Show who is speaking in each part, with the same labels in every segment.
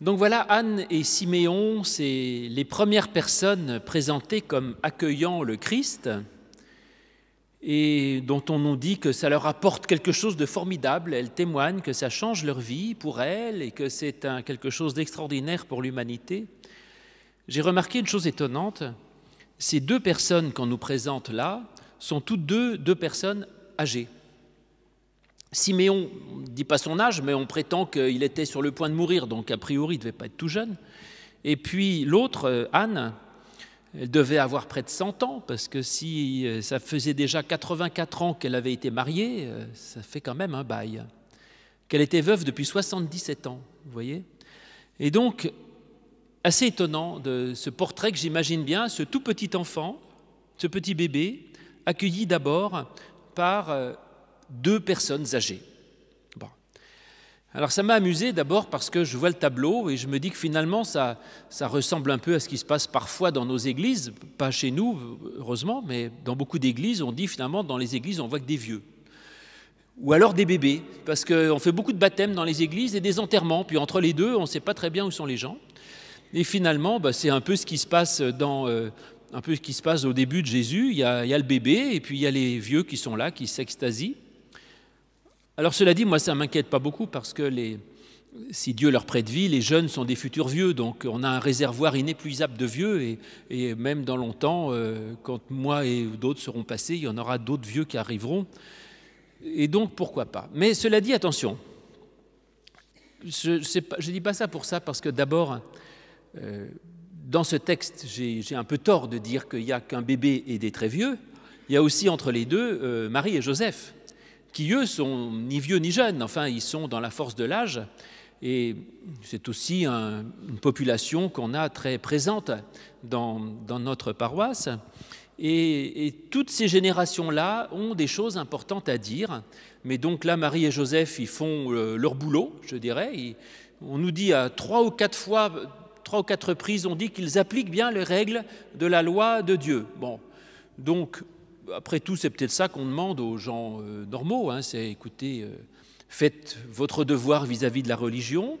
Speaker 1: Donc voilà, Anne et Siméon, c'est les premières personnes présentées comme accueillant le Christ et dont on nous dit que ça leur apporte quelque chose de formidable. Elles témoignent que ça change leur vie pour elles et que c'est quelque chose d'extraordinaire pour l'humanité. J'ai remarqué une chose étonnante, ces deux personnes qu'on nous présente là sont toutes deux deux personnes âgées. Siméon ne dit pas son âge, mais on prétend qu'il était sur le point de mourir, donc a priori il ne devait pas être tout jeune. Et puis l'autre, euh, Anne, elle devait avoir près de 100 ans, parce que si euh, ça faisait déjà 84 ans qu'elle avait été mariée, euh, ça fait quand même un bail. Qu'elle était veuve depuis 77 ans, vous voyez Et donc, assez étonnant de ce portrait que j'imagine bien, ce tout petit enfant, ce petit bébé, accueilli d'abord par deux personnes âgées. Bon. Alors ça m'a amusé d'abord parce que je vois le tableau et je me dis que finalement ça, ça ressemble un peu à ce qui se passe parfois dans nos églises, pas chez nous heureusement, mais dans beaucoup d'églises on dit finalement dans les églises on voit que des vieux. Ou alors des bébés, parce qu'on fait beaucoup de baptêmes dans les églises et des enterrements, puis entre les deux on ne sait pas très bien où sont les gens. Et finalement bah, c'est un peu ce qui se passe dans... Euh, un peu ce qui se passe au début de Jésus, il il y a le bébé et puis il y a les vieux qui sont là, qui s'extasient. Alors cela dit, moi ça ne m'inquiète pas beaucoup parce que si Dieu leur prête vie, les jeunes sont des futurs vieux, donc on a un réservoir inépuisable de vieux, et, même dans longtemps, euh, quand moi et d'autres seront passés, il y en aura d'autres vieux qui arriveront, et donc pourquoi pas. Mais cela dit, attention, je ne dis pas ça pour ça, parce que d'abord, euh, dans ce texte, j'ai un peu tort de dire qu'il n'y a qu'un bébé et des très vieux, il y a aussi entre les deux euh, Marie et Joseph qui eux sont ni vieux ni jeunes, enfin ils sont dans la force de l'âge, et c'est aussi une population qu'on a très présente dans, notre paroisse. Et, toutes ces générations-là ont des choses importantes à dire. Mais donc là, Marie et Joseph, ils font euh, leur boulot, je dirais. on nous dit à trois ou quatre fois, trois ou quatre reprises, on dit qu'ils appliquent bien les règles de la loi de Dieu. Bon, donc après tout, c'est peut-être ça qu'on demande aux gens euh, normaux, hein, c'est écoutez, euh, faites votre devoir vis-à-vis de la religion,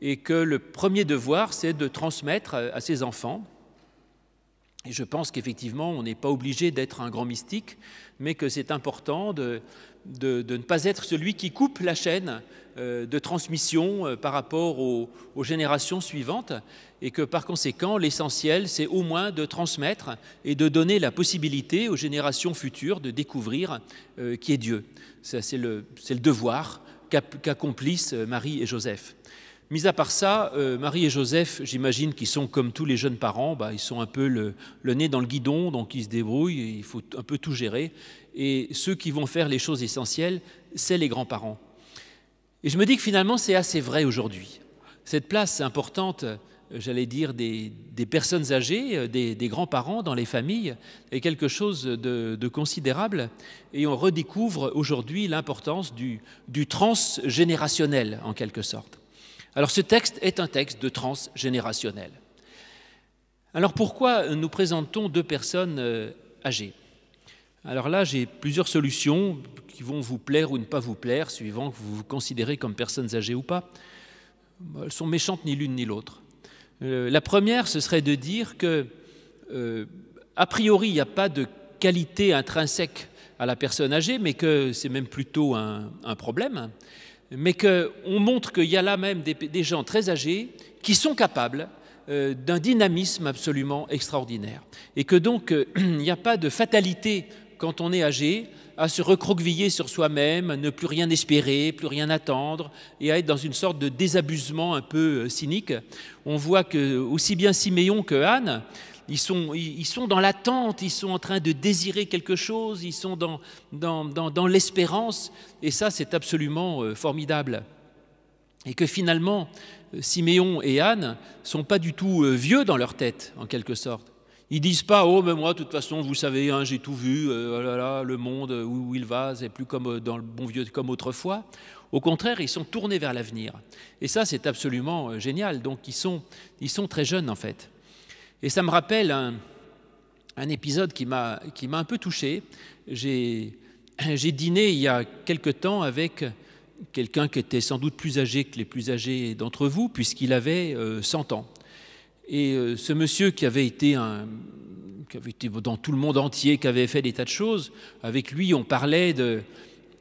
Speaker 1: et que le premier devoir, c'est de transmettre euh, à ses enfants et je pense qu'effectivement, on n'est pas obligé d'être un grand mystique, mais que c'est important de, ne pas être celui qui coupe la chaîne euh, de transmission euh, par rapport aux, générations suivantes, et que par conséquent, l'essentiel, c'est au moins de transmettre et de donner la possibilité aux générations futures de découvrir euh, qui est Dieu. C'est le devoir qu'accomplissent Marie et Joseph. Mis à part ça, euh, Marie et Joseph, j'imagine qu'ils sont comme tous les jeunes parents, bah, ils sont un peu le, nez dans le guidon, donc ils se débrouillent, il faut un peu tout gérer. Et ceux qui vont faire les choses essentielles, c'est les grands-parents. Et je me dis que finalement, c'est assez vrai aujourd'hui. Cette place importante, euh, j'allais dire, des, personnes âgées, euh, des, grands-parents dans les familles, est quelque chose de, considérable. Et on redécouvre aujourd'hui l'importance du transgénérationnel, en quelque sorte. Alors ce texte est un texte de transgénérationnel. Alors pourquoi nous présentons deux personnes euh, âgées Alors là, j'ai plusieurs solutions qui vont vous plaire ou ne pas vous plaire, suivant que vous vous considérez comme personnes âgées ou pas. Elles sont méchantes ni l'une ni l'autre. Euh, la première, ce serait de dire que, euh, a priori, il n'y a pas de qualité intrinsèque à la personne âgée, mais que c'est même plutôt un problème mais qu'on montre qu'il y a là même des, gens très âgés qui sont capables euh, d'un dynamisme absolument extraordinaire. Et que donc, euh, il n'y a pas de fatalité quand on est âgé à se recroqueviller sur soi-même, à ne plus rien espérer, plus rien attendre, et à être dans une sorte de désabusement un peu euh, cynique. On voit que aussi bien Siméon que Anne ils sont, ils sont dans l'attente, ils sont en train de désirer quelque chose, ils sont dans, dans, dans, dans l'espérance, et ça c'est absolument euh, formidable. Et que finalement, euh, Siméon et Anne sont pas du tout euh, vieux dans leur tête, en quelque sorte. Ils disent pas oh mais moi de toute façon vous savez hein, j'ai tout vu oh le monde où, où il va c'est plus comme dans le bon vieux comme autrefois. Au contraire ils sont tournés vers l'avenir et ça c'est absolument génial donc ils sont ils sont très jeunes en fait. Et ça me rappelle un, épisode qui m'a un peu touché. J'ai dîné il y a quelque temps avec quelqu'un qui était sans doute plus âgé que les plus âgés d'entre vous, puisqu'il avait 100 euh, ans. Et euh, ce monsieur qui avait été qui avait été dans tout le monde entier, qui avait fait des tas de choses, avec lui on parlait de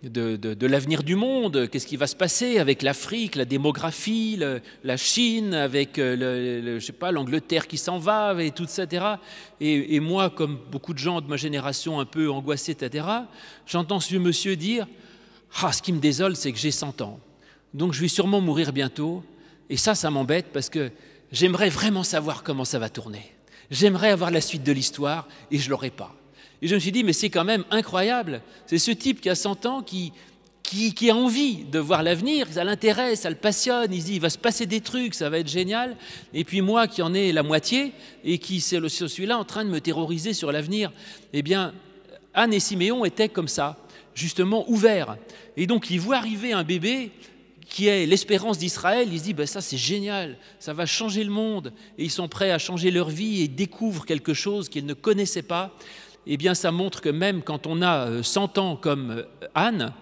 Speaker 1: de, l'avenir du monde, qu'est-ce qui va se passer avec l'Afrique, la démographie, la Chine, avec euh, je sais pas l'Angleterre qui s'en va et tout etc. Et, moi, comme beaucoup de gens de ma génération un peu angoissés etc. J'entends ce monsieur dire ah ce qui me désole c'est que j'ai 100 ans, donc je vais sûrement mourir bientôt. Et ça, ça m'embête parce que j'aimerais vraiment savoir comment ça va tourner. J'aimerais avoir la suite de l'histoire et je l'aurai pas. Et je me suis dit, mais c'est quand même incroyable. C'est ce type qui a 100 ans qui, qui, a envie de voir l'avenir, ça l'intéresse, ça le passionne, il dit, il va se passer des trucs, ça va être génial. Et puis moi qui en ai la moitié et qui, c'est celui-là, en train de me terroriser sur l'avenir. Eh bien, Anne et Siméon étaient comme ça, justement ouverts. Et donc, ils voient arriver un bébé qui est l'espérance d'Israël, ils se disent ben ça c'est génial, ça va changer le monde, et ils sont prêts à changer leur vie et découvrent quelque chose qu'ils ne connaissaient pas eh bien, ça montre que même quand on a 100 euh, ans comme euh, Anne,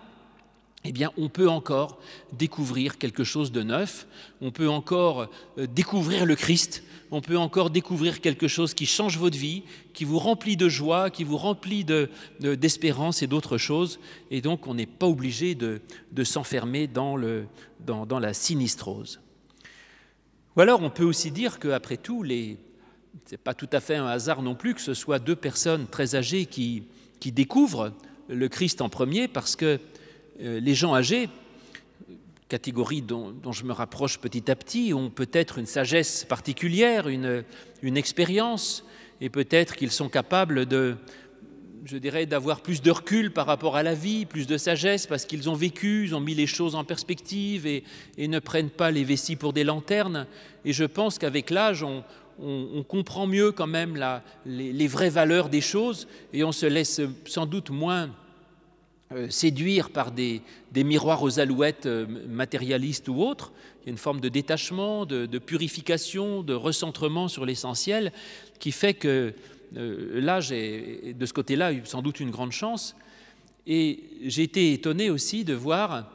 Speaker 1: eh bien, on peut encore découvrir quelque chose de neuf, on peut encore euh, découvrir le Christ, on peut encore découvrir quelque chose qui change votre vie, qui vous remplit de joie, qui vous remplit d'espérance de, et d'autres choses. Et donc, on n'est pas obligé de, s'enfermer dans, dans la sinistrose. Ou alors, on peut aussi dire qu'après tout, les, n'est pas tout à fait un hasard non plus que ce soit deux personnes très âgées qui, qui découvrent le Christ en premier, parce que euh, les gens âgés, catégorie dont, je me rapproche petit à petit, ont peut-être une sagesse particulière, une, une expérience, et peut-être qu'ils sont capables de, je dirais, d'avoir plus de recul par rapport à la vie, plus de sagesse, parce qu'ils ont vécu, ils ont mis les choses en perspective et, et ne prennent pas les vessies pour des lanternes. Et je pense qu'avec l'âge, on, on, comprend mieux quand même les, vraies valeurs des choses et on se laisse sans doute moins euh, séduire par des, miroirs aux alouettes euh, matérialistes ou autres. Il y a une forme de détachement, de, purification, de recentrement sur l'essentiel qui fait que euh, là, j'ai de ce côté-là eu sans doute une grande chance. Et j'ai été étonné aussi de voir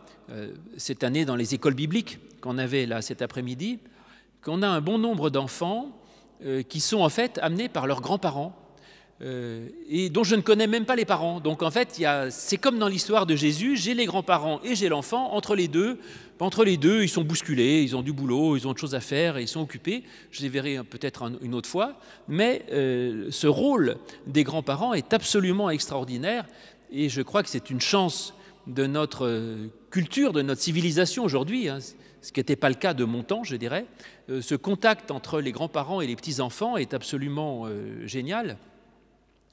Speaker 1: cette année dans les écoles bibliques qu'on avait là cet après-midi, qu'on a un bon nombre d'enfants euh, qui sont en fait amenés par leurs grands-parents euh, et dont je ne connais même pas les parents. Donc en fait, c'est comme dans l'histoire de Jésus, j'ai les grands-parents et j'ai l'enfant. Entre les deux, entre les deux, ils sont bousculés, ils ont du boulot, ils ont de choses à faire, et ils sont occupés. Je les verrai hein, peut-être une autre fois. Mais euh, ce rôle des grands-parents est absolument extraordinaire, et je crois que c'est une chance de notre culture, de notre civilisation aujourd'hui. Hein ce qui n'était pas le cas de mon temps, je dirais. Euh, ce contact entre les grands-parents et les petits-enfants est absolument euh, génial.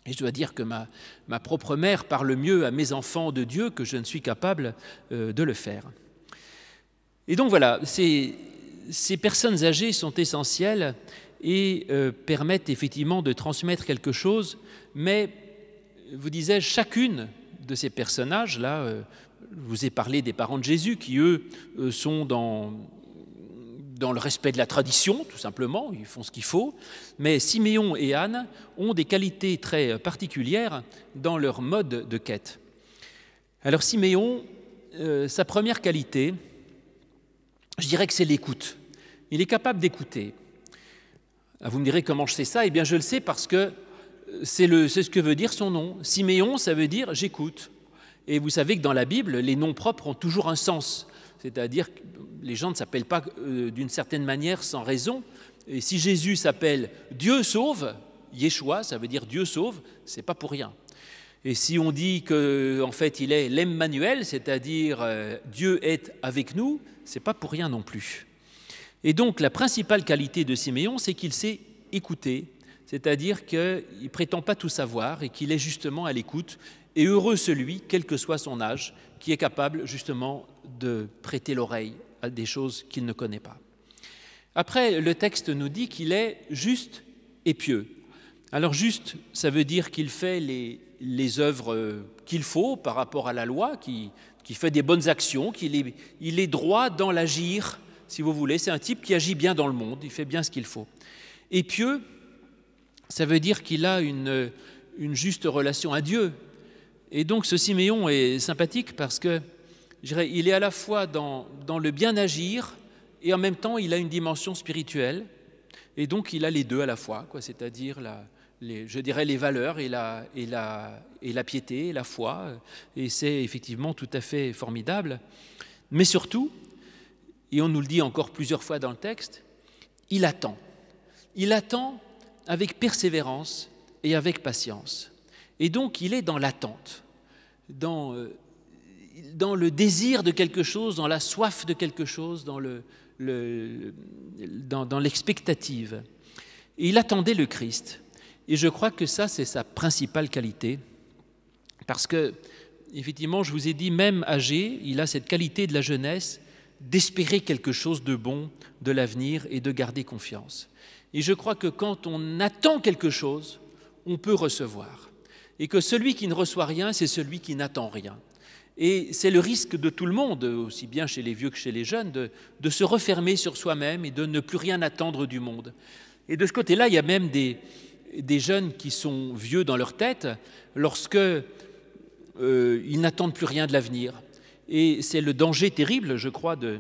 Speaker 1: Et je dois dire que ma, ma, propre mère parle mieux à mes enfants de Dieu que je ne suis capable euh, de le faire. Et donc voilà, ces, ces personnes âgées sont essentielles et permettent effectivement de transmettre quelque chose, mais vous disais chacune de ces personnages-là, je vous ai parlé des parents de Jésus qui, eux, euh, sont dans, dans le respect de la tradition, tout simplement, ils font ce qu'il faut, mais Siméon et Anne ont des qualités très particulières dans leur mode de quête. Alors Siméon, euh, sa première qualité, je dirais que c'est l'écoute. Il est capable d'écouter. Ah, vous me direz comment je sais ça Eh bien je le sais parce que c'est ce que veut dire son nom. Siméon, ça veut dire j'écoute. Et vous savez que dans la Bible, les noms propres ont toujours un sens. C'est-à-dire que les gens ne s'appellent pas euh, d'une certaine manière sans raison. Et si Jésus s'appelle Dieu sauve, Yeshua, ça veut dire Dieu sauve, c'est pas pour rien. Et si on dit que en fait il est l'Emmanuel, c'est-à-dire euh, Dieu est avec nous, c'est pas pour rien non plus. Et donc la principale qualité de Siméon, c'est qu'il sait écouter, c'est-à-dire qu'il ne prétend pas tout savoir et qu'il est justement à l'écoute et heureux celui, quel que soit son âge, qui est capable justement de prêter l'oreille à des choses qu'il ne connaît pas. Après, le texte nous dit qu'il est juste et pieux. Alors juste, ça veut dire qu'il fait les, les œuvres euh, qu'il faut par rapport à la loi, qu'il fait des bonnes actions, qu'il est, il est droit dans l'agir, si vous voulez. C'est un type qui agit bien dans le monde, il fait bien ce qu'il faut. Et pieux, ça veut dire qu'il a une, une juste relation à Dieu, et donc ce Siméon est sympathique parce que il est à la fois dans, le bien agir et en même temps il a une dimension spirituelle. Et donc il a les deux à la fois, quoi, c'est-à-dire les, je dirais les valeurs et la, et la piété, la foi. Et c'est effectivement tout à fait formidable. Mais surtout, et on nous le dit encore plusieurs fois dans le texte, il attend. Il attend avec persévérance et avec patience. Et donc il est dans l'attente. Euh, dans, le désir de quelque chose, dans la soif de quelque chose, dans, dans l'expectative. il attendait le Christ. Et je crois que ça, c'est sa principale qualité. Parce que, effectivement, je vous ai dit, même âgé, il a cette qualité de la jeunesse d'espérer quelque chose de bon, de l'avenir et de garder confiance. Et je crois que quand on attend quelque chose, on peut recevoir et que celui qui ne reçoit rien, c'est celui qui n'attend rien. Et c'est le risque de tout le monde, aussi bien chez les vieux que chez les jeunes, de, se refermer sur soi-même et de ne plus rien attendre du monde. Et de ce côté-là, il y a même des, jeunes qui sont vieux dans leur tête lorsque euh, ils n'attendent plus rien de l'avenir. Et c'est le danger terrible, je crois, de,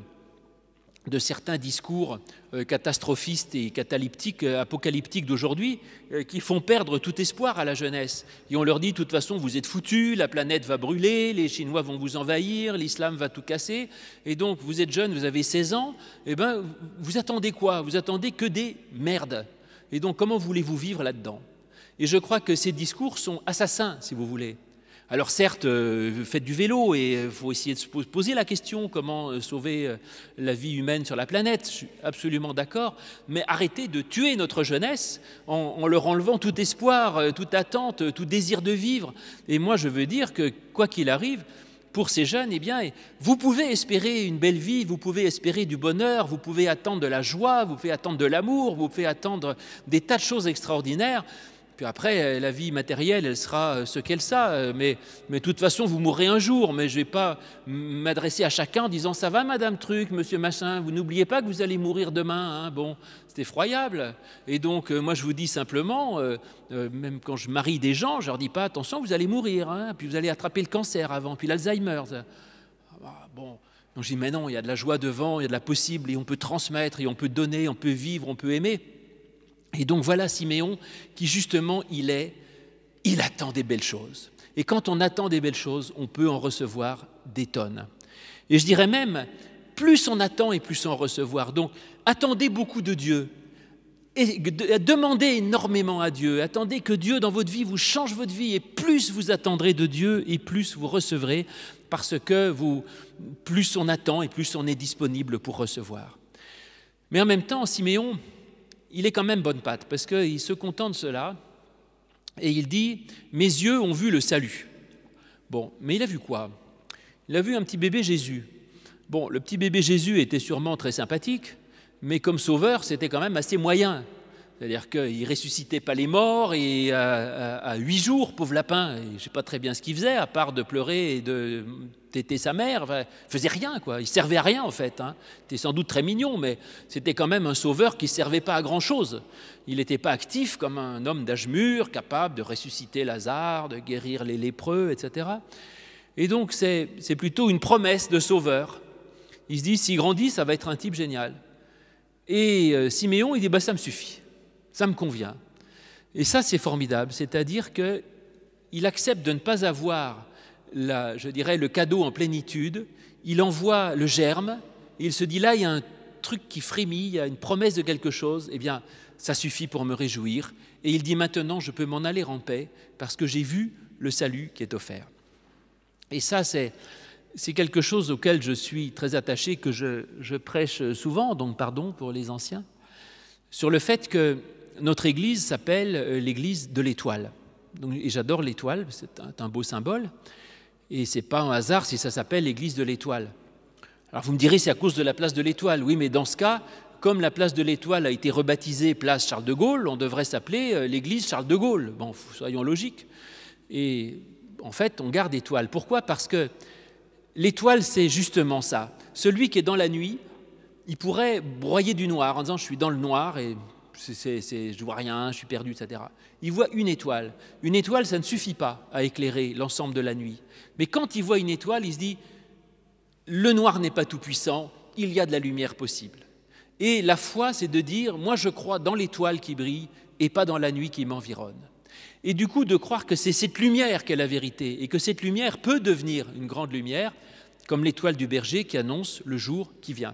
Speaker 1: de certains discours euh, catastrophistes et catalyptiques, euh, apocalyptiques d'aujourd'hui, euh, qui font perdre tout espoir à la jeunesse. Et on leur dit, de toute façon, vous êtes foutus, la planète va brûler, les Chinois vont vous envahir, l'islam va tout casser. Et donc, vous êtes jeune, vous avez 16 ans, et eh ben, vous attendez quoi Vous attendez que des merdes. Et donc, comment voulez-vous vivre là-dedans Et je crois que ces discours sont assassins, si vous voulez. Alors certes, euh, faites du vélo et il euh, faut essayer de se poser la question comment euh, sauver la vie humaine sur la planète, je suis absolument d'accord, mais arrêtez de tuer notre jeunesse en, en, leur enlevant tout espoir, toute attente, tout désir de vivre. Et moi je veux dire que quoi qu'il arrive, pour ces jeunes, eh bien, vous pouvez espérer une belle vie, vous pouvez espérer du bonheur, vous pouvez attendre de la joie, vous pouvez attendre de l'amour, vous pouvez attendre des tas de choses extraordinaires, puis après, euh, la vie matérielle, elle sera euh, ce qu'elle sera. Euh, mais, de toute façon, vous mourrez un jour. Mais je ne vais pas m'adresser à chacun en disant Ça va, madame Truc, monsieur Machin, vous n'oubliez pas que vous allez mourir demain. Hein, bon, c'est effroyable. Et donc, moi, je vous dis simplement, même quand je marie des gens, je ne leur dis pas Attention, vous allez mourir. Hein, puis vous allez attraper le cancer avant, puis l'Alzheimer. Ah, bah, bon. je dis Mais non, il y a de la joie devant, il y a de la possible, et on peut transmettre, et on peut donner, on peut vivre, on peut aimer. Et donc voilà Siméon qui justement, il est, il attend des belles choses. Et quand on attend des belles choses, on peut en recevoir des tonnes. Et je dirais même, plus on attend et plus en recevoir. Donc attendez beaucoup de Dieu. Et demandez énormément à Dieu, attendez que Dieu dans votre vie vous change votre vie et plus vous attendrez de Dieu et plus vous recevrez parce que vous, plus on attend et plus on est disponible pour recevoir. Mais en même temps, Siméon, il est quand même bonne patte, parce qu'il se contente de cela, et il dit, mes yeux ont vu le salut. Bon, mais il a vu quoi Il a vu un petit bébé Jésus. Bon, le petit bébé Jésus était sûrement très sympathique, mais comme sauveur, c'était quand même assez moyen. C'est-à-dire qu'il ne ressuscitait pas les morts et à, huit jours, pauvre lapin, je ne sais pas très bien ce qu'il faisait, à part de pleurer et de têter sa mère, il ne faisait rien, quoi. il servait à rien en fait. Hein. C'était sans doute très mignon, mais c'était quand même un sauveur qui ne servait pas à grand-chose. Il n'était pas actif comme un homme d'âge mûr, capable de ressusciter Lazare, de guérir les lépreux, etc. Et donc c'est plutôt une promesse de sauveur. Il se dit, s'il grandit, ça va être un type génial. Et euh, Siméon, il dit, bah, ça me suffit ça me convient. Et ça, c'est formidable, c'est-à-dire qu'il accepte de ne pas avoir, je dirais, le cadeau en plénitude, il envoie le germe, il se dit, là, il y a un truc qui frémit, il y a une promesse de quelque chose, eh bien, ça suffit pour me réjouir. Et il dit, maintenant, je peux m'en aller en paix, parce que j'ai vu le salut qui est offert. Et ça, c'est c'est quelque chose auquel je suis très attaché, que je, je, prêche souvent, donc pardon pour les anciens, sur le fait que notre église s'appelle euh, l'église de l'étoile. Et j'adore l'étoile, c'est un, beau symbole. Et c'est pas un hasard si ça s'appelle l'église de l'étoile. Alors vous me direz, c'est à cause de la place de l'étoile. Oui, mais dans ce cas, comme la place de l'étoile a été rebaptisée place Charles de Gaulle, on devrait s'appeler euh, l'église Charles de Gaulle. Bon, soyons logiques. Et en fait, on garde étoile. Pourquoi Parce que l'étoile, c'est justement ça. Celui qui est dans la nuit, il pourrait broyer du noir en disant je suis dans le noir et c'est, ne je vois rien, je suis perdu, etc. Il voit une étoile. Une étoile, ça ne suffit pas à éclairer l'ensemble de la nuit. Mais quand il voit une étoile, il se dit, le noir n'est pas tout-puissant, il y a de la lumière possible. Et la foi, c'est de dire, moi je crois dans l'étoile qui brille et pas dans la nuit qui m'environne. Et du coup, de croire que c'est cette lumière qu'est la vérité et que cette lumière peut devenir une grande lumière, comme l'étoile du berger qui annonce le jour qui vient.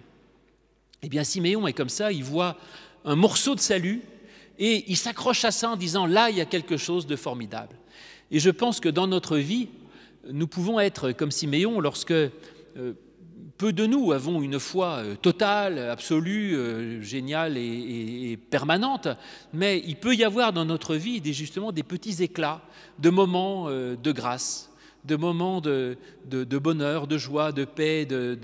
Speaker 1: Eh bien, Siméon est comme ça, il voit un morceau de salut et il s'accroche à ça en disant là, il y a quelque chose de formidable. Et je pense que dans notre vie, nous pouvons être comme Siméon lorsque euh, peu de nous avons une foi euh, totale, absolue, euh, géniale et, permanente, mais il peut y avoir dans notre vie des, justement des petits éclats, de moments de grâce, de moments de, de, bonheur, de joie, de paix, de,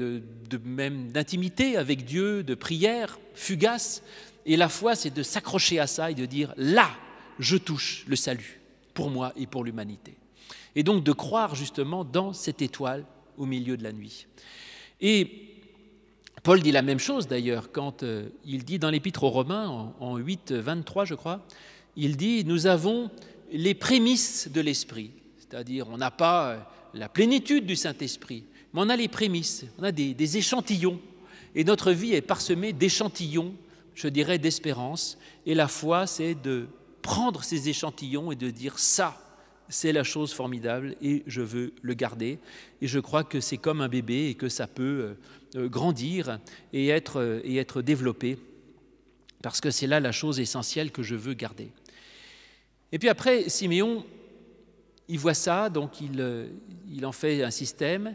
Speaker 1: même d'intimité avec Dieu, de prière fugace, et la foi, c'est de s'accrocher à ça et de dire, là, je touche le salut, pour moi et pour l'humanité. Et donc de croire justement dans cette étoile au milieu de la nuit. Et Paul dit la même chose d'ailleurs quand euh, il dit dans l'épître aux Romains, en 8, 23 je crois, il dit, nous avons les prémices de l'Esprit, c'est-à-dire on n'a pas euh, la plénitude du Saint-Esprit, mais on a les prémices, on a des, des échantillons. Et notre vie est parsemée d'échantillons je dirais, d'espérance. Et la foi, c'est de prendre ces échantillons et de dire ça, c'est la chose formidable et je veux le garder. Et je crois que c'est comme un bébé et que ça peut euh, euh, grandir et être, euh, et être développé, parce que c'est là la chose essentielle que je veux garder. Et puis après, Siméon, il voit ça, donc il, il en fait un système,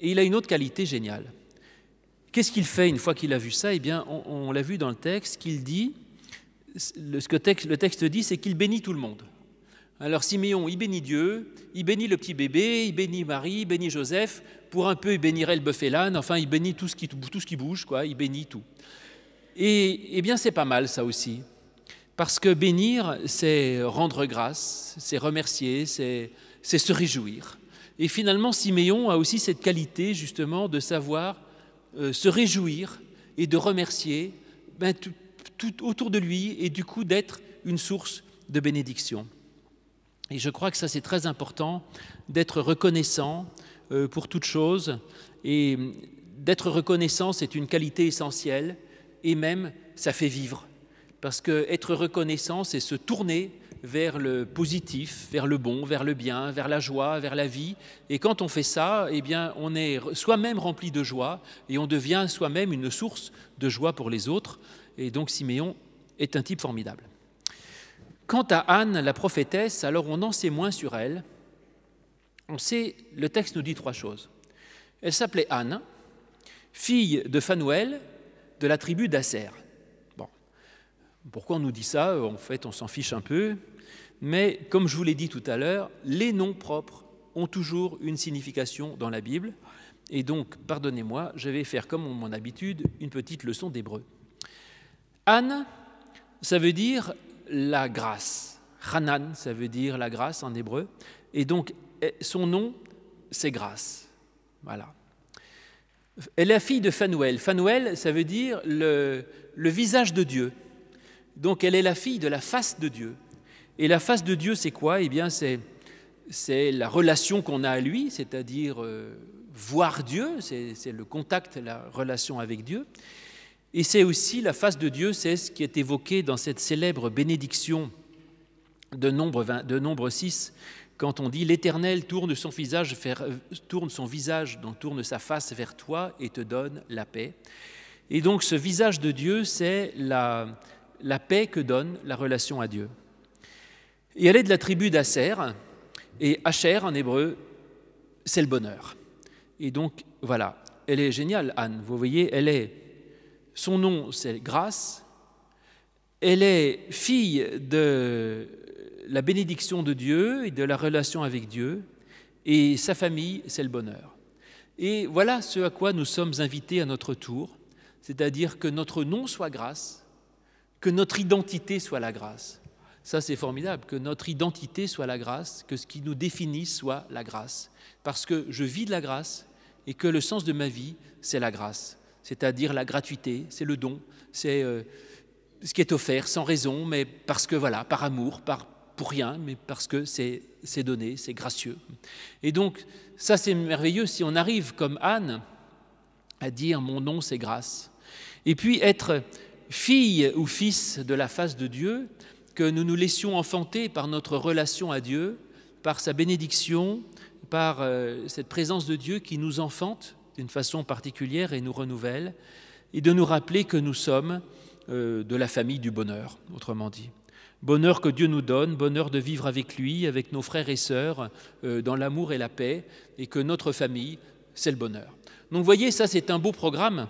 Speaker 1: et il a une autre qualité géniale. Qu'est-ce qu'il fait une fois qu'il a vu ça Eh bien, on, l'a vu dans le texte, qu'il dit, ce que le texte dit, c'est qu'il bénit tout le monde. Alors Siméon, il bénit Dieu, il bénit le petit bébé, il bénit Marie, il bénit Joseph, pour un peu il bénirait le bœuf et l'âne, enfin il bénit tout ce qui, tout ce qui bouge, quoi, il bénit tout. Et, eh bien c'est pas mal ça aussi, parce que bénir, c'est rendre grâce, c'est remercier, c'est se réjouir. Et finalement, Siméon a aussi cette qualité justement de savoir euh, se réjouir et de remercier ben, tout, autour de lui et du coup d'être une source de bénédiction. Et je crois que ça c'est très important d'être reconnaissant euh, pour toute chose et d'être reconnaissant c'est une qualité essentielle et même ça fait vivre parce que être reconnaissant c'est se tourner vers le positif, vers le bon, vers le bien, vers la joie, vers la vie. Et quand on fait ça, eh bien, on est soi-même rempli de joie et on devient soi-même une source de joie pour les autres. Et donc Siméon est un type formidable. Quant à Anne, la prophétesse, alors on en sait moins sur elle. On sait, le texte nous dit trois choses. Elle s'appelait Anne, fille de Phanuel, de la tribu d'Asser. Pourquoi on nous dit ça En fait, on s'en fiche un peu mais comme je vous l'ai dit tout à l'heure, les noms propres ont toujours une signification dans la Bible. Et donc, pardonnez-moi, je vais faire comme mon habitude une petite leçon d'hébreu. Anne, ça veut dire la grâce. Hanan, ça veut dire la grâce en hébreu. Et donc, eh, son nom, c'est grâce. Voilà. Elle est la fille de Fanuel. Fanuel, ça veut dire le visage de Dieu. Donc, elle est la fille de la face de Dieu. Et la face de Dieu, c'est quoi Eh bien, c'est, c'est la relation qu'on a à lui, c'est-à-dire euh, voir Dieu, c'est, le contact, la relation avec Dieu. Et c'est aussi la face de Dieu, c'est ce qui est évoqué dans cette célèbre bénédiction de nombre, de nombre 6, quand on dit L'Éternel tourne son visage, tourne son visage, donc tourne sa face vers toi et te donne la paix. Et donc ce visage de Dieu, c'est la, la paix que donne la relation à Dieu. Et elle est de la tribu d'Asher, et Asher en hébreu, c'est le bonheur. Et donc voilà, elle est géniale, Anne, vous voyez, elle est, son nom c'est grâce, elle est fille de la bénédiction de Dieu et de la relation avec Dieu, et sa famille c'est le bonheur. Et voilà ce à quoi nous sommes invités à notre tour, c'est-à-dire que notre nom soit grâce, que notre identité soit la grâce. Ça, c'est formidable, que notre identité soit la grâce, que ce qui nous définit soit la grâce. Parce que je vis de la grâce et que le sens de ma vie, c'est la grâce. C'est-à-dire la gratuité, c'est le don, c'est euh, ce qui est offert sans raison, mais parce que voilà, par amour, pour rien, mais parce que c'est donné, c'est gracieux. Et donc, ça, c'est merveilleux si on arrive, comme Anne, à dire mon nom, c'est grâce. Et puis, être fille ou fils de la face de Dieu, que nous nous laissions enfanter par notre relation à Dieu, par sa bénédiction, par euh, cette présence de Dieu qui nous enfante d'une façon particulière et nous renouvelle, et de nous rappeler que nous sommes euh, de la famille du bonheur, autrement dit. Bonheur que Dieu nous donne, bonheur de vivre avec lui, avec nos frères et sœurs, euh, dans l'amour et la paix, et que notre famille, c'est le bonheur. Donc vous voyez, ça c'est un beau programme.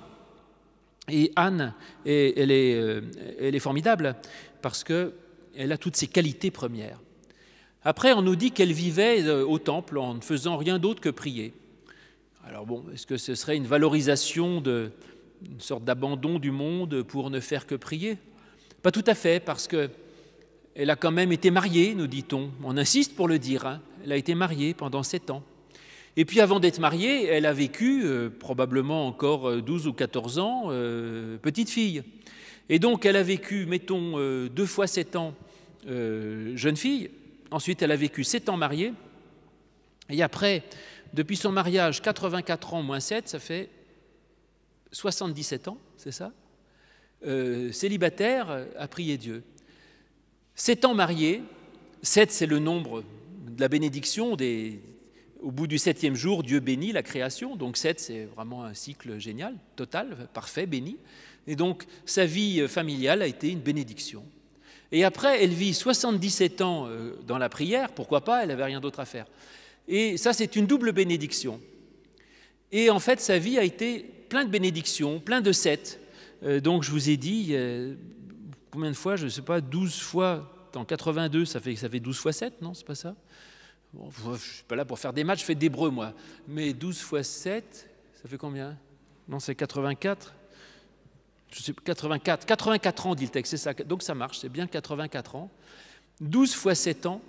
Speaker 1: Et Anne, elle est, elle est formidable parce que elle a toutes ses qualités premières. Après, on nous dit qu'elle vivait euh, au temple en ne faisant rien d'autre que prier. Alors bon, est-ce que ce serait une valorisation de une sorte d'abandon du monde pour ne faire que prier Pas tout à fait, parce que elle a quand même été mariée, nous dit-on. On insiste pour le dire. Hein. Elle a été mariée pendant sept ans. Et puis avant d'être mariée, elle a vécu euh, probablement encore 12 euh, ou 14 ans, petite fille. Et donc, elle a vécu, mettons, euh, deux fois sept ans euh, jeune fille. Ensuite, elle a vécu sept ans mariée. Et après, depuis son mariage, 84 ans moins sept, ça fait 77 ans, c'est ça euh, Célibataire, a prié Dieu. Sept ans mariée, sept c'est le nombre de la bénédiction au bout du septième jour, Dieu bénit la création. Donc sept c'est vraiment un cycle génial, total, parfait, béni. Et donc, sa vie euh, familiale a été une bénédiction. Et après, elle vit 77 ans euh, dans la prière, pourquoi pas, elle n'avait rien d'autre à faire. Et ça, c'est une double bénédiction. Et en fait, sa vie a été plein de bénédictions, plein de sept. Euh, donc, je vous ai dit, combien de fois, je ne sais pas, 12 fois, en 82, ça fait, ça fait 12 fois 7, non, c'est pas ça Je ne suis pas là pour faire des matchs, je fais des breux, moi. Mais 12 fois 7, ça fait combien Non, c'est 84 84, 84 ans, dit le texte, donc ça marche, c'est bien 84 ans, 12 fois 7 ans,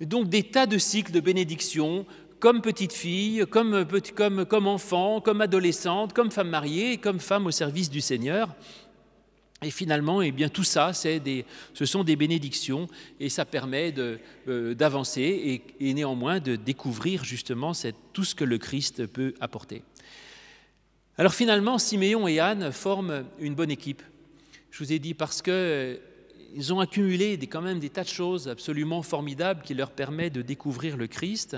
Speaker 1: donc des tas de cycles de bénédictions, comme petite fille, comme, comme, comme enfant, comme adolescente, comme femme mariée, comme femme au service du Seigneur. Et finalement, eh bien, tout ça, des, ce sont des bénédictions et ça permet euh, d'avancer et, néanmoins de découvrir justement tout ce que le Christ peut apporter. Alors finalement, Siméon et Anne forment une bonne équipe. Je vous ai dit parce que euh, ils ont accumulé quand même des tas de choses absolument formidables qui leur permettent de découvrir le Christ.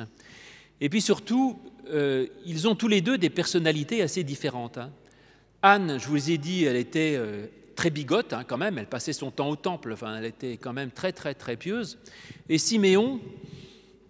Speaker 1: Et puis surtout, euh, ils ont tous les deux des personnalités assez différentes. Hein. Anne, je vous ai dit, elle était euh, très bigote hein, quand même, elle passait son temps au temple, enfin, elle était quand même très très très pieuse. Et Siméon,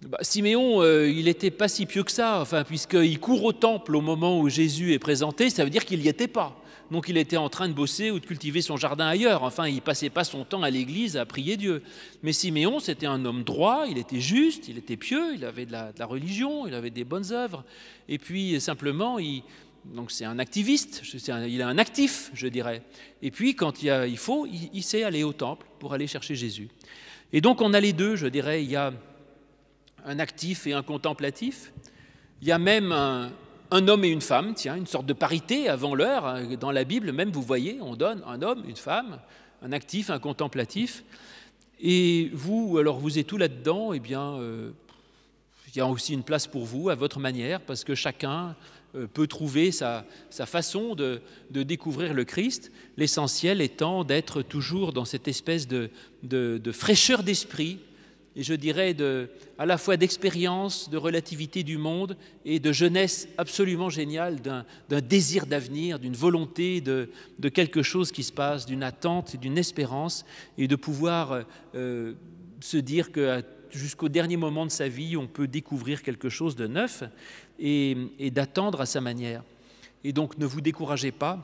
Speaker 1: bah, Siméon, euh, il n'était pas si pieux que ça, enfin, puisqu'il court au temple au moment où Jésus est présenté, ça veut dire qu'il n'y était pas. Donc il était en train de bosser ou de cultiver son jardin ailleurs. Enfin, il passait pas son temps à l'église à prier Dieu. Mais Siméon, c'était un homme droit, il était juste, il était pieux, il avait de la, religion, il avait des bonnes œuvres. Et puis simplement, il, donc c'est un activiste, il est un actif, je dirais. Et puis quand il, faut, il, il sait aller au temple pour aller chercher Jésus. Et donc on a les deux, je dirais. Il y a un actif et un contemplatif. Il y a même un, homme et une femme, tiens, une sorte de parité avant l'heure. Hein, dans la Bible, même, vous voyez, on donne un homme, une femme, un actif, un contemplatif. Et vous, alors vous êtes tout là-dedans, eh bien, euh, il y a aussi une place pour vous, à votre manière, parce que chacun euh, peut trouver sa, façon de, découvrir le Christ, l'essentiel étant d'être toujours dans cette espèce de fraîcheur d'esprit, et je dirais à la fois d'expérience, de relativité du monde et de jeunesse absolument géniale, d'un désir d'avenir, d'une volonté de, quelque chose qui se passe, d'une attente, d'une espérance, et de pouvoir euh, euh, se dire que jusqu'au dernier moment de sa vie, on peut découvrir quelque chose de neuf et, d'attendre à sa manière. Et donc ne vous découragez pas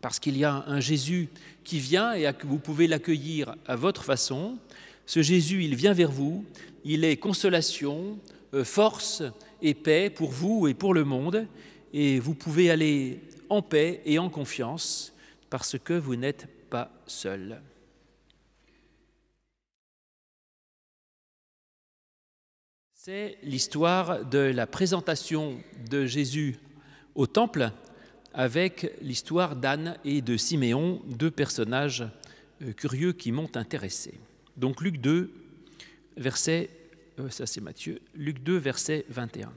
Speaker 1: parce qu'il y a un Jésus qui vient et que vous pouvez l'accueillir à votre façon. Ce Jésus, il vient vers vous, il est consolation, euh, force et paix pour vous et pour le monde, et vous pouvez aller en paix et en confiance parce que vous n'êtes pas seul. C'est l'histoire de la présentation de Jésus au temple avec l'histoire d'Anne et de Siméon, deux personnages euh, curieux qui m'ont intéressé. Donc Luc 2, verset, euh, ça c'est Matthieu, Luc 2, verset 21.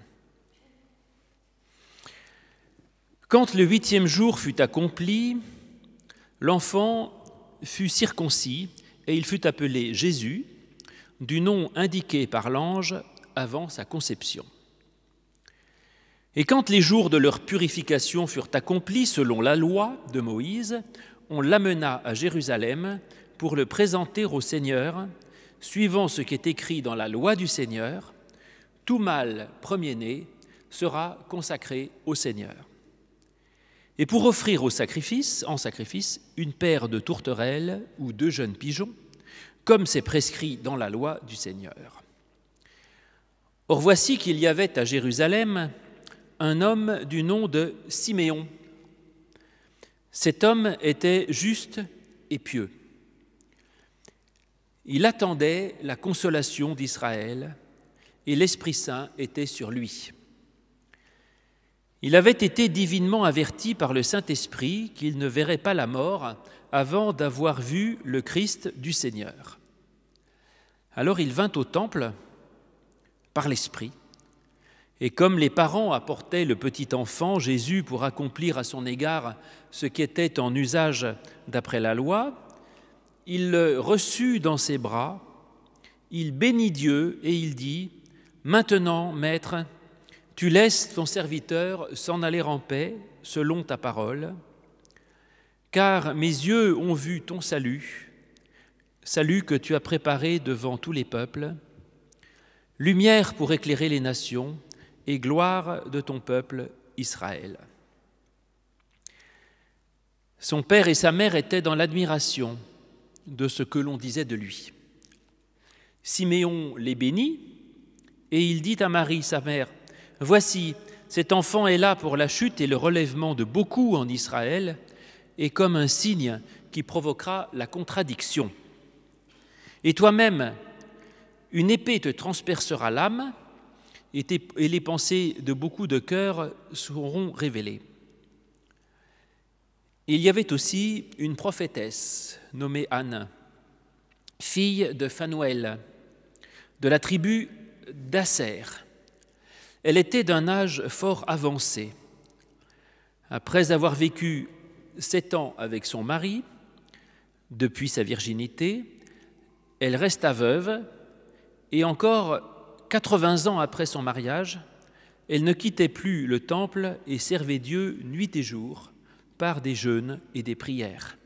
Speaker 1: Quand le huitième jour fut accompli, l'enfant fut circoncis et il fut appelé Jésus, du nom indiqué par l'ange avant sa conception. Et quand les jours de leur purification furent accomplis selon la loi de Moïse, on l'amena à Jérusalem pour le présenter au Seigneur, suivant ce qui est écrit dans la loi du Seigneur, tout mâle premier-né sera consacré au Seigneur. Et pour offrir au sacrifice, en sacrifice, une paire de tourterelles ou deux jeunes pigeons, comme c'est prescrit dans la loi du Seigneur. Or voici qu'il y avait à Jérusalem un homme du nom de Siméon. Cet homme était juste et pieux. Il attendait la consolation d'Israël et l'Esprit Saint était sur lui. Il avait été divinement averti par le Saint-Esprit qu'il ne verrait pas la mort avant d'avoir vu le Christ du Seigneur. Alors il vint au temple par l'Esprit, et comme les parents apportaient le petit enfant Jésus pour accomplir à son égard ce qui était en usage d'après la loi, il le reçut dans ses bras, il bénit Dieu et il dit, Maintenant, Maître, tu laisses ton serviteur s'en aller en paix, selon ta parole, car mes yeux ont vu ton salut, salut que tu as préparé devant tous les peuples, lumière pour éclairer les nations et gloire de ton peuple Israël. Son père et sa mère étaient dans l'admiration de ce que l'on disait de lui. Siméon les bénit et il dit à Marie, sa mère, Voici, cet enfant est là pour la chute et le relèvement de beaucoup en Israël, et comme un signe qui provoquera la contradiction. Et toi-même, une épée te transpercera l'âme, et, et les pensées de beaucoup de cœurs seront révélées. Il y avait aussi une prophétesse nommée Anne, fille de Phanuel, de la tribu d'Asser. Elle était d'un âge fort avancé. Après avoir vécu sept ans avec son mari, depuis sa virginité, elle resta veuve et encore 80 ans après son mariage, elle ne quittait plus le temple et servait Dieu nuit et jour par des jeûnes et des prières.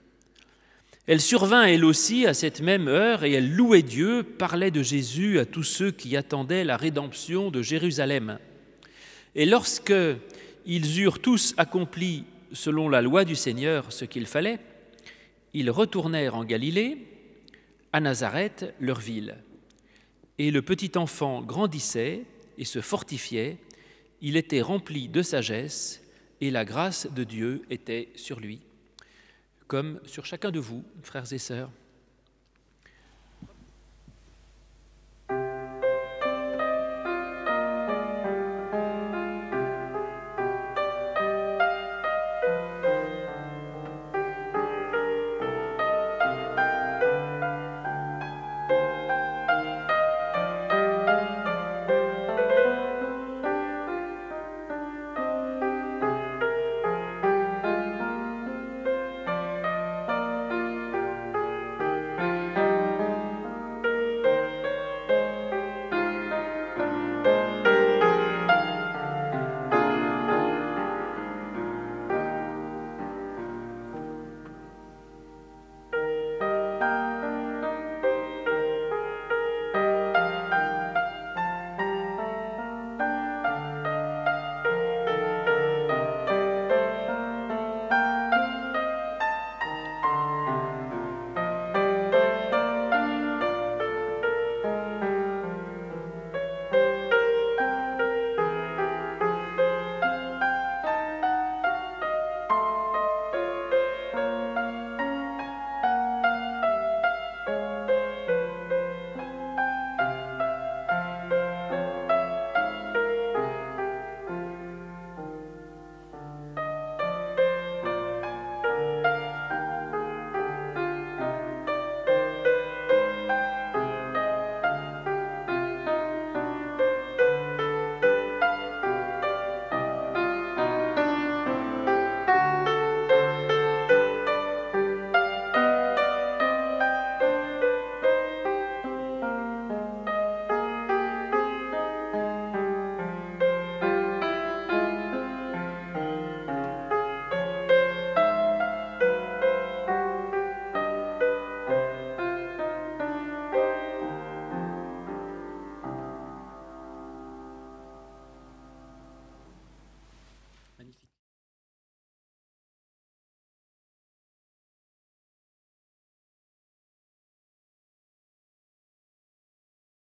Speaker 1: Elle survint elle aussi à cette même heure et elle louait Dieu, parlait de Jésus à tous ceux qui attendaient la rédemption de Jérusalem. Et lorsque ils eurent tous accompli selon la loi du Seigneur ce qu'il fallait, ils retournèrent en Galilée, à Nazareth, leur ville. Et le petit enfant grandissait et se fortifiait, il était rempli de sagesse, et la grâce de Dieu était sur lui comme sur chacun de vous, frères et sœurs.